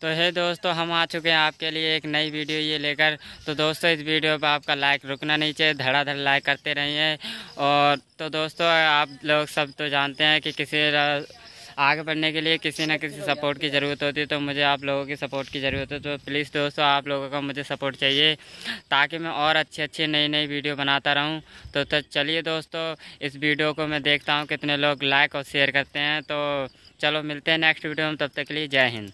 तो है दोस्तों हम आ चुके हैं आपके लिए एक नई वीडियो ये लेकर तो दोस्तों इस वीडियो पर आपका लाइक रुकना नहीं चाहिए धड़ाधड़ लाइक करते रहिए और तो दोस्तों आप लोग सब तो जानते हैं कि किसी आगे बढ़ने के लिए किसी ना किसी सपोर्ट की ज़रूरत होती है तो मुझे आप लोगों की सपोर्ट की ज़रूरत है तो प्लीज़ दोस्तों आप लोगों का मुझे सपोर्ट चाहिए ताकि मैं और अच्छी अच्छी नई नई वीडियो बनाता रहूं तो, तो चलिए दोस्तों इस वीडियो को मैं देखता हूं कितने लोग लाइक और शेयर करते हैं तो चलो मिलते हैं नेक्स्ट वीडियो में तब तक के लिए जय हिंद